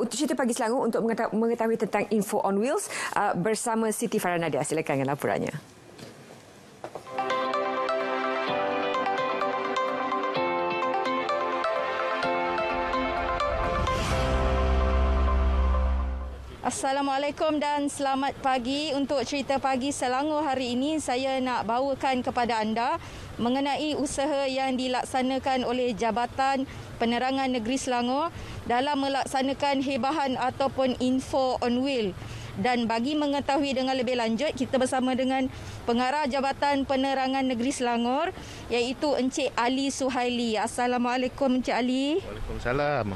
uh, cerita pagi Selangor untuk mengetahui tentang info on wheels uh, bersama Siti Farhanadia. Silakan dengan laporannya. Assalamualaikum dan selamat pagi untuk cerita pagi Selangor hari ini saya nak bawakan kepada anda mengenai usaha yang dilaksanakan oleh Jabatan Penerangan Negeri Selangor dalam melaksanakan hebahan ataupun info on wheel dan bagi mengetahui dengan lebih lanjut kita bersama dengan pengarah Jabatan Penerangan Negeri Selangor iaitu Encik Ali Suhaili. Assalamualaikum Encik Ali. Waalaikumsalam.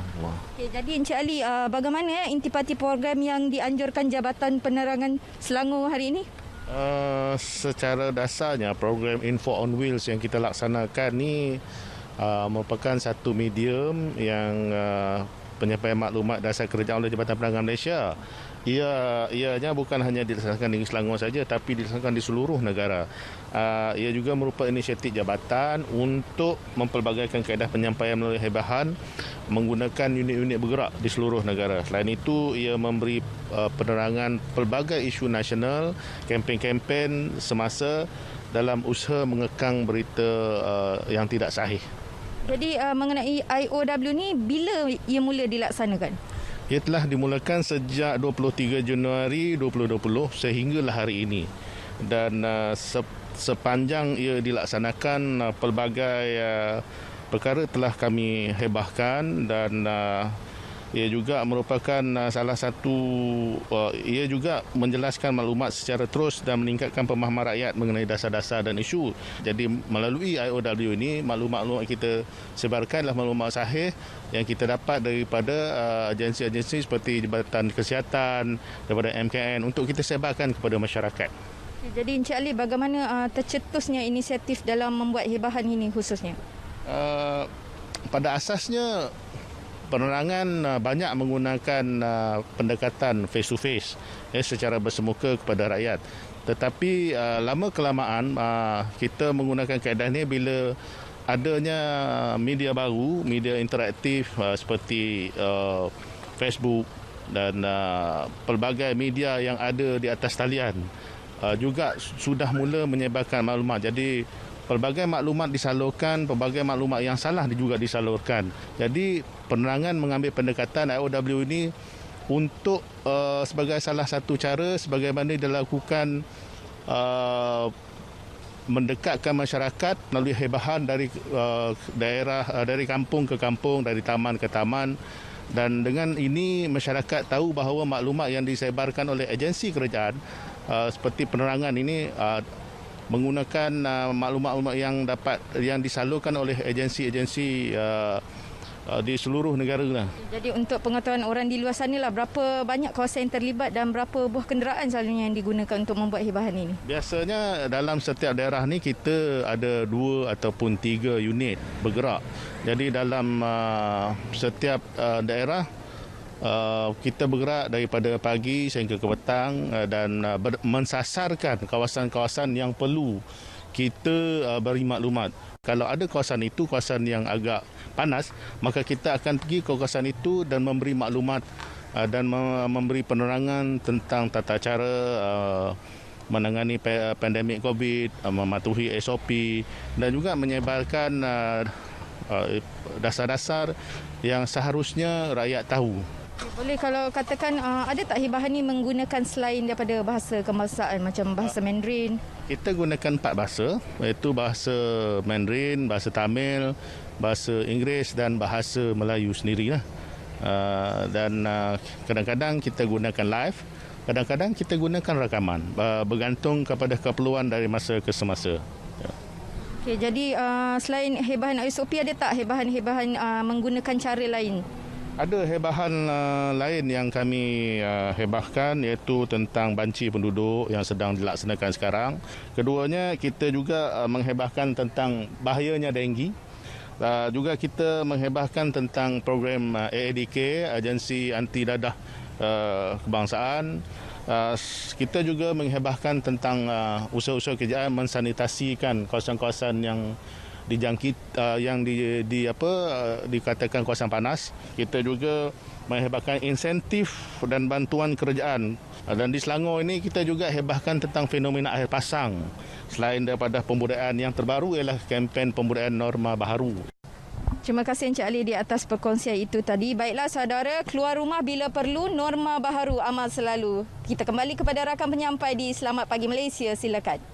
Okay, jadi Encik Ali uh, bagaimana eh, intipati program yang dianjurkan Jabatan Penerangan Selangor hari ini? Uh, secara dasarnya program Info on Wheels yang kita laksanakan ni uh, merupakan satu medium yang uh, penyampaian maklumat dasar kerja oleh Jabatan Penerangan Malaysia ia ianya bukan hanya dilaksanakan di Selangor saja tapi dilaksanakan di seluruh negara. Ah, ia juga merupakan inisiatif jabatan untuk mempelbagaikan kaedah penyampaian melalui hebahan menggunakan unit-unit bergerak di seluruh negara. Selain itu, ia memberi ah, penerangan pelbagai isu nasional, kempen-kempen semasa dalam usaha mengekang berita ah, yang tidak sahih. Jadi mengenai IOW ni bila ia mula dilaksanakan? ia telah dimulakan sejak 23 Januari 2020 sehinggalah hari ini dan uh, se- sepanjang ia dilaksanakan uh, pelbagai uh, perkara telah kami hebahkan dan uh, ia juga merupakan uh, salah satu uh, ia juga menjelaskan maklumat secara terus dan meningkatkan pemahaman rakyat mengenai dasar-dasar dan isu jadi melalui IOW ini maklumat-maklumat kita sebarkanlah maklumat sahih yang kita dapat daripada uh, agensi-agensi seperti Jabatan Kesihatan daripada MKN untuk kita sebarkan kepada masyarakat jadi Encik Ali bagaimana uh, tercetusnya inisiatif dalam membuat hebahan ini khususnya uh, pada asasnya penerangan uh, banyak menggunakan uh, pendekatan face to face ya secara bersemuka kepada rakyat tetapi uh, lama kelamaan kita menggunakan kaedah ini bila adanya media baru media interaktif seperti Facebook dan pelbagai media yang ada di atas talian juga sudah mula menyebarkan maklumat jadi pelbagai maklumat disalurkan pelbagai maklumat yang salah juga disalurkan jadi penerangan mengambil pendekatan IOW ini untuk uh, sebagai salah satu cara sebagaimana dilakukan uh, mendekatkan masyarakat melalui hebahan dari uh, daerah uh, dari kampung ke kampung dari taman ke taman dan dengan ini masyarakat tahu bahawa maklumat yang disebarkan oleh agensi kerajaan uh, seperti penerangan ini uh, menggunakan uh, maklumat-maklumat yang dapat yang disalurkan oleh agensi-agensi uh, Ah, di seluruh negara. Lah. Jadi untuk pengetahuan orang di luar sana, lah, berapa banyak kawasan yang terlibat dan berapa buah kenderaan selalunya yang digunakan untuk membuat hibahan ini? Biasanya dalam setiap daerah ni kita ada dua ataupun tiga unit bergerak. Jadi dalam ah, setiap ah, daerah, kita bergerak daripada pagi sehingga ke petang dan mensasarkan kawasan-kawasan yang perlu kita beri maklumat kalau ada kawasan itu kawasan yang agak panas maka kita akan pergi ke kawasan itu dan memberi maklumat uh, dan memberi penerangan tentang tata cara uh, menangani pandemik COVID, uh, mematuhi SOP dan juga menyebarkan dasar-dasar yang seharusnya rakyat tahu. Boleh kalau katakan ada tak hibah ini menggunakan selain daripada bahasa kemasaan macam bahasa Mandarin? kita gunakan empat bahasa iaitu bahasa Mandarin, bahasa Tamil, bahasa Inggeris dan bahasa Melayu sendiri lah. Uh, ah, dan uh, kadang-kadang kita gunakan live, kadang-kadang kita gunakan rakaman uh, bergantung kepada keperluan dari masa ke semasa. Ya. Okay, jadi uh, selain hebahan ISOP ada tak hebahan-hebahan uh, menggunakan cara lain ada hebahan uh, lain yang kami uh, hebahkan iaitu tentang banci penduduk yang sedang dilaksanakan sekarang. Keduanya kita juga uh, menghebahkan tentang bahayanya denggi. Uh, juga kita menghebahkan tentang program uh, AADK, agensi anti dadah uh, kebangsaan. Uh, kita juga menghebahkan tentang usaha-usaha kerjaan mensanitasikan kawasan-kawasan yang dijangkit uh, yang di, di apa uh, dikatakan kawasan panas kita juga menghebahkan insentif dan bantuan kerajaan uh, dan di Selangor ini kita juga hebahkan tentang fenomena air pasang selain daripada pembudayaan yang terbaru ialah kempen pembudayaan norma baharu Terima kasih Encik Ali di atas perkongsian itu tadi. Baiklah saudara, keluar rumah bila perlu, norma baharu amal selalu. Kita kembali kepada rakan penyampai di Selamat Pagi Malaysia. Silakan.